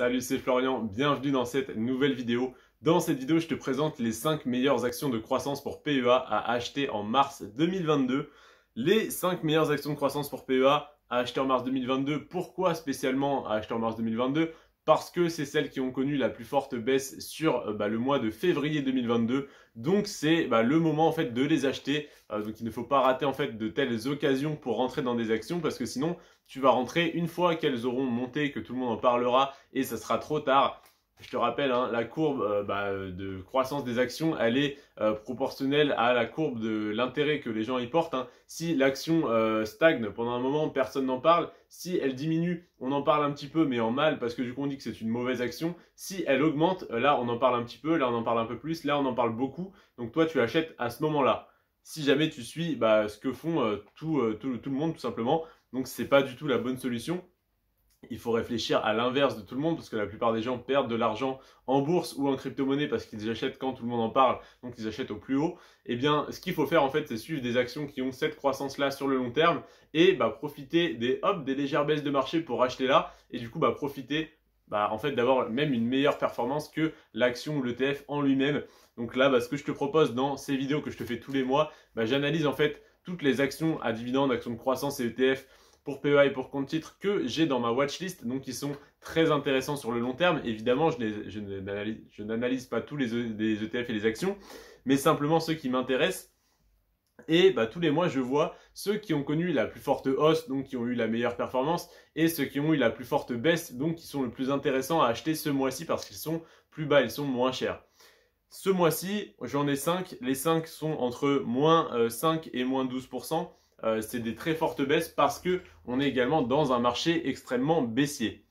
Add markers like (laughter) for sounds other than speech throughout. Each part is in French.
Salut, c'est Florian, bienvenue dans cette nouvelle vidéo. Dans cette vidéo, je te présente les 5 meilleures actions de croissance pour PEA à acheter en mars 2022. Les 5 meilleures actions de croissance pour PEA à acheter en mars 2022. Pourquoi spécialement à acheter en mars 2022 parce que c'est celles qui ont connu la plus forte baisse sur euh, bah, le mois de février 2022. Donc c'est bah, le moment en fait de les acheter. Euh, donc il ne faut pas rater en fait de telles occasions pour rentrer dans des actions parce que sinon tu vas rentrer une fois qu'elles auront monté, que tout le monde en parlera et ça sera trop tard je te rappelle, hein, la courbe euh, bah, euh, de croissance des actions, elle est euh, proportionnelle à la courbe de l'intérêt que les gens y portent. Hein. Si l'action stagne pendant un moment, personne n'en parle. Si elle diminue, on en parle un petit peu, mais en mal, parce que du coup on dit que c'est une mauvaise action. Si elle augmente, là on en parle un petit peu, là on en parle un peu plus, là on en parle beaucoup. Donc toi tu achètes à ce moment-là. Si jamais tu suis bah, ce que font tout, le monde tout simplement. Donc ce n'est pas du tout la bonne solution il faut réfléchir à l'inverse de tout le monde parce que la plupart des gens perdent de l'argent en bourse ou en crypto-monnaie parce qu'ils achètent quand tout le monde en parle, donc ils achètent au plus haut. Eh bien, ce qu'il faut faire en fait, c'est suivre des actions qui ont cette croissance-là sur le long terme et bah, profiter des hop, des légères baisses de marché pour acheter là et du coup bah, profiter bah, en fait d'avoir même une meilleure performance que l'action ou l'ETF en lui-même. Donc là, ce que je te propose dans ces vidéos que je te fais tous les mois, j'analyse en fait toutes les actions à dividendes, actions de croissance et ETF pour PEA et pour compte titre que j'ai dans ma watchlist, donc ils sont très intéressants sur le long terme. Évidemment, je n'analyse pas tous les, ETF e et les actions, mais simplement ceux qui m'intéressent. Et bah, tous les mois, je vois ceux qui ont connu la plus forte hausse, donc qui ont eu la meilleure performance, et ceux qui ont eu la plus forte baisse, donc qui sont le plus intéressants à acheter ce mois-ci parce qu'ils sont plus bas, ils sont moins chers. Ce mois-ci, j'en ai 5. Les 5 sont entre moins 5 euh, et moins 12%. Euh, c'est des très fortes baisses parce que on est également dans un marché extrêmement baissier.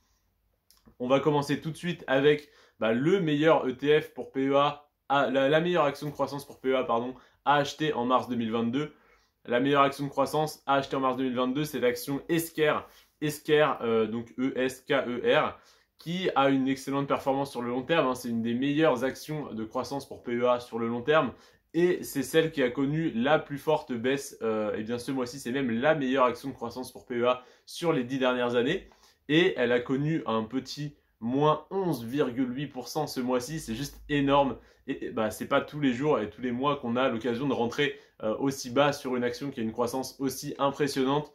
On va commencer tout de suite avec bah, le meilleur ETF pour PEA, ah, la, meilleure action de croissance pour PEA, pardon, à acheter en mars 2022. La meilleure action de croissance à acheter en mars 2022, c'est l'action Esker, Esker, euh, donc e, e qui a une excellente performance sur le long terme. Hein. C'est une des meilleures actions de croissance pour PEA sur le long terme et c'est celle qui a connu la plus forte baisse. Euh, et bien ce mois-ci, c'est même la meilleure action de croissance pour PEA sur les 10 dernières années. Et elle a connu un petit moins 11,8% ce mois-ci. C'est juste énorme. Et bah, ce n'est pas tous les jours et tous les mois qu'on a l'occasion de rentrer euh, aussi bas sur une action qui a une croissance aussi impressionnante.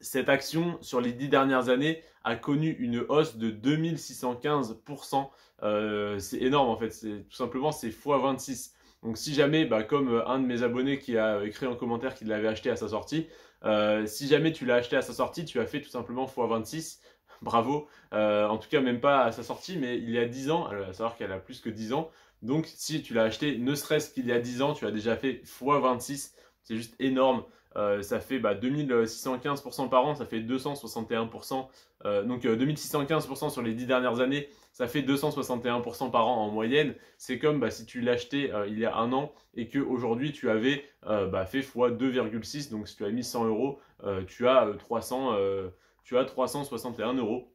Cette action, sur les 10 dernières années, a connu une hausse de 2615%. Euh, c'est énorme en fait. Tout simplement, c'est x26. Donc si jamais, bah, comme euh, un de mes abonnés qui a euh, écrit en commentaire qu'il l'avait acheté à sa sortie, euh, si jamais tu l'as acheté à sa sortie, tu as fait tout simplement x26. (laughs) Bravo. en tout cas, même pas à sa sortie, mais il y a 10 ans, alors, à savoir qu'elle a plus que 10 ans. Donc si tu l'as acheté, ne serait-ce qu'il y a 10 ans, tu as déjà fait x26. C'est juste énorme. Euh, ça fait bah, 2615% par an, ça fait 261%. Euh, donc 2615% euh, sur les 10 dernières années, ça fait 261% par an en moyenne. C'est comme bah, si tu l'achetais il y a un an et qu'aujourd'hui tu avais bah, fait x 2,6. Donc si tu as mis 100 euros, tu as 361 euros.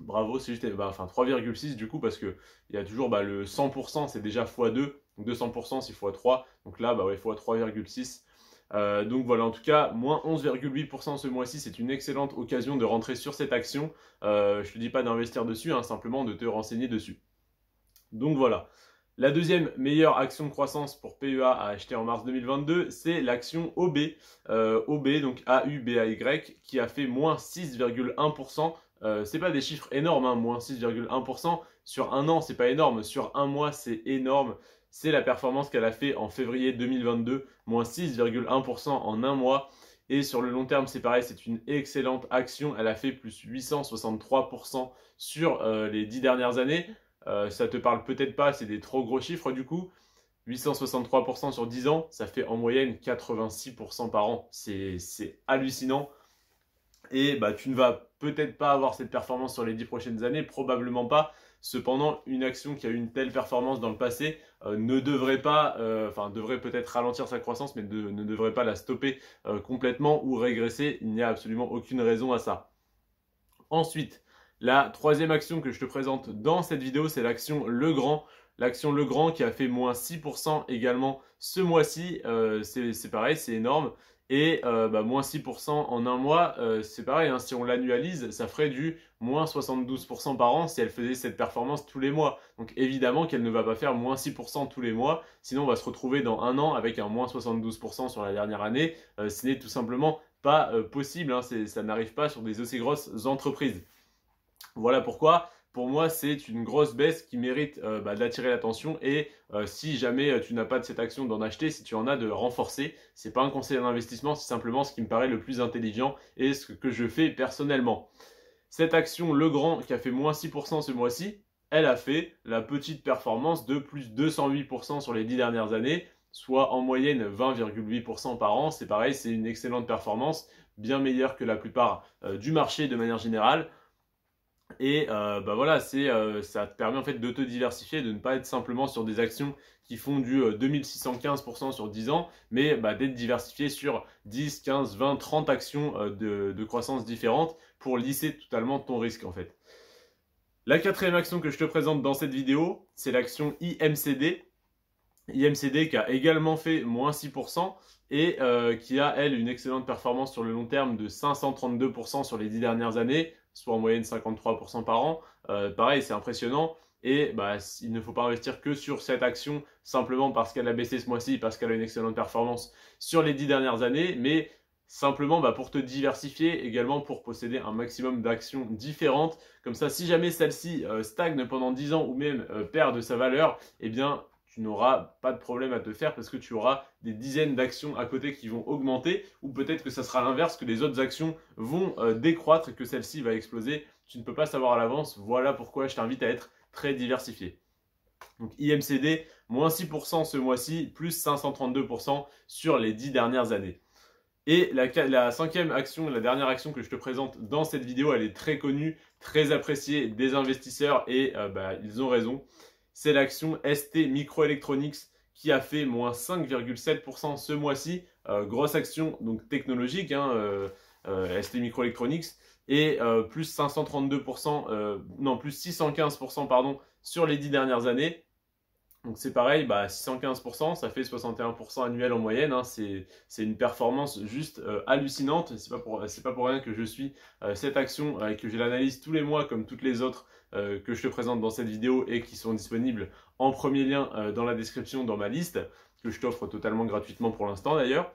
Bravo, c'est juste bah, enfin 3,6 du coup parce que il y a toujours le 100% c'est déjà x2, donc 200% c'est x3, donc là bah x3,6 euh, donc voilà, en tout cas, moins 11,8% ce mois-ci, c'est une excellente occasion de rentrer sur cette action. Euh, je ne te dis pas d'investir dessus, hein, simplement de te renseigner dessus. Donc voilà. La deuxième meilleure action de croissance pour PEA à acheter en mars 2022, c'est l'action OB, euh, OB donc A-U-B-A-Y, qui a fait moins 6,1%. Euh, c'est pas des chiffres énormes, hein, moins 6,1% sur un an, c'est pas énorme, sur un mois, c'est énorme c'est la performance qu'elle a fait en février 2022, moins 6,1% en un mois. Et sur le long terme, c'est pareil, c'est une excellente action. Elle a fait plus 863% sur euh, les 10 dernières années. Euh, ça te parle peut-être pas, c'est des trop gros chiffres du coup. 863% sur 10 ans, ça fait en moyenne 86% par an. C'est hallucinant. Et bah, tu ne vas peut-être pas avoir cette performance sur les 10 prochaines années, probablement pas. Cependant, une action qui a eu une telle performance dans le passé euh, ne devrait pas, euh, enfin devrait peut-être ralentir sa croissance, mais ne devrait pas la stopper euh, complètement ou régresser. Il n'y a absolument aucune raison à ça. Ensuite, la troisième action que je te présente dans cette vidéo, c'est l'action Legrand. L'action Legrand qui a fait moins 6% également ce mois-ci, c'est pareil, c'est énorme. Et euh, bah, moins 6% en un mois, euh, c'est pareil, hein, si on l'annualise, ça ferait du moins 72% par an si elle faisait cette performance tous les mois. Donc évidemment qu'elle ne va pas faire moins 6% tous les mois, sinon on va se retrouver dans un an avec un moins 72% sur la dernière année. Euh, ce n'est tout simplement pas possible, hein, ça n'arrive pas sur des aussi grosses entreprises. Voilà pourquoi pour moi, c'est une grosse baisse qui mérite euh, bah, d'attirer l'attention. Et euh, si jamais euh, tu n'as pas de cette action, d'en acheter. Si tu en as, de renforcer. C'est pas un conseil d'investissement, c'est simplement ce qui me paraît le plus intelligent et ce que je fais personnellement. Cette action le grand, qui a fait moins 6% ce mois-ci, elle a fait la petite performance de plus 208% sur les 10 dernières années, soit en moyenne 20,8% par an. C'est pareil, c'est une excellente performance, bien meilleure que la plupart du marché de manière générale. Et euh, bah voilà, euh, ça te permet en fait de te diversifier, de ne pas être simplement sur des actions qui font du 2615% euh, sur 10 ans, mais bah, d'être diversifié sur 10, 15, 20, 30 actions de, croissance différentes pour lisser totalement ton risque en fait. La quatrième action que je te présente dans cette vidéo, c'est l'action IMCD. IMCD qui a également fait moins 6% et qui a, elle, une excellente performance sur le long terme de 532% sur les 10 dernières années soit en moyenne 53% par an. Euh, pareil, c'est impressionnant. Et bah, il ne faut pas investir que sur cette action simplement parce qu'elle a baissé ce mois-ci, parce qu'elle a une excellente performance sur les dix dernières années, mais simplement bah, pour te diversifier, également pour posséder un maximum d'actions différentes. Comme ça, si jamais celle-ci euh, stagne pendant 10 ans ou même euh, perd de sa valeur, eh bien tu n'auras pas de problème à te faire parce que tu auras des dizaines d'actions à côté qui vont augmenter ou peut-être que ça sera l'inverse, que les autres actions vont euh, décroître et que celle-ci va exploser. Tu ne peux pas savoir à l'avance. Voilà pourquoi je t'invite à être très diversifié. Donc IMCD, moins 6% ce mois-ci, plus 532% sur les 10 dernières années. Et la, la, cinquième action, la dernière action que je te présente dans cette vidéo, elle est très connue, très appréciée des investisseurs et euh, bah, ils ont raison c'est l'action ST Microelectronics qui a fait moins 5,7% ce mois-ci. Euh, grosse action donc technologique, hein, euh, euh, ST Microelectronics, et plus 532%, non, plus 615% pardon, sur les 10 dernières années. Donc c'est pareil, bah, 615%, ça fait 61% annuel en moyenne. Hein, c'est une performance juste euh, hallucinante. C'est pas, pour, pas pour rien que je suis euh, cette action euh, et que je l'analyse tous les mois comme toutes les autres que je te présente dans cette vidéo et qui sont disponibles en premier lien dans la description dans ma liste, que je t'offre totalement gratuitement pour l'instant d'ailleurs.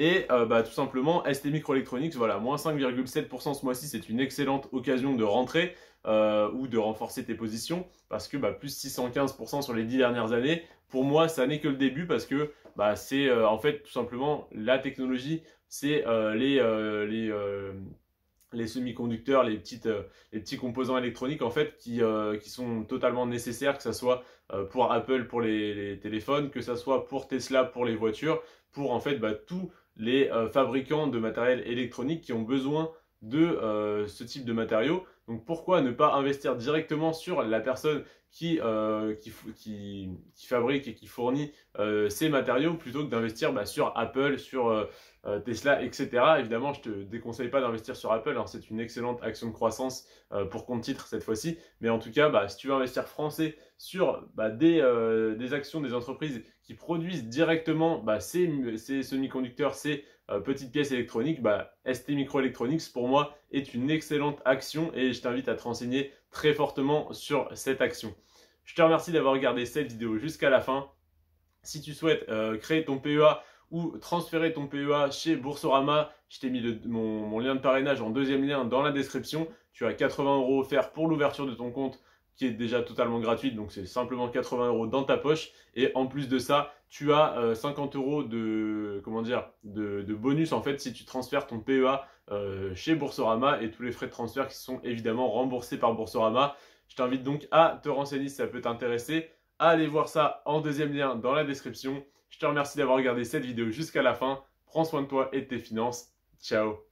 Et euh, bah, tout simplement, ST Microelectronics, voilà, moins 5,7% ce mois-ci, c'est une excellente occasion de rentrer euh, ou de renforcer tes positions parce que bah, plus 615% sur les 10 dernières années, pour moi, ça n'est que le début parce que bah, c'est euh, en fait tout simplement la technologie, c'est les, les, les semi-conducteurs, les, petites, les petits composants électroniques en fait qui, sont totalement nécessaires, que ce soit pour Apple pour les, téléphones, que ce soit pour Tesla pour les voitures, pour en fait tout les euh, fabricants de matériel électronique qui ont besoin de euh, ce type de matériaux. Donc pourquoi ne pas investir directement sur la personne qui, euh, qui, fabrique et qui fournit euh, ces matériaux plutôt que d'investir bah, sur Apple, sur Tesla, etc. Évidemment, je ne te déconseille pas d'investir sur Apple, hein. c'est une excellente action de croissance pour compte titre cette fois-ci. Mais en tout cas, bah, si tu veux investir français sur bah, des, actions des entreprises qui produisent directement ces, ces semi-conducteurs, ces euh, petite pièce électronique, bah, ST Microelectronics pour moi est une excellente action et je t'invite à te renseigner très fortement sur cette action. Je te remercie d'avoir regardé cette vidéo jusqu'à la fin. Si tu souhaites euh, créer ton PEA ou transférer ton PEA chez Boursorama, je t'ai mis mon, mon, lien de parrainage en deuxième lien dans la description. Tu as 80 euros offerts pour l'ouverture de ton compte qui est déjà totalement gratuite, donc c'est simplement 80 euros dans ta poche. Et en plus de ça, tu as 50 euh, euros de, comment dire, de, bonus en fait si tu transfères ton PEA euh, chez Boursorama et tous les frais de transfert qui sont évidemment remboursés par Boursorama. Je t'invite donc à te renseigner si ça peut t'intéresser, Allez aller voir ça en deuxième lien dans la description. Je te remercie d'avoir regardé cette vidéo jusqu'à la fin. Prends soin de toi et de tes finances. Ciao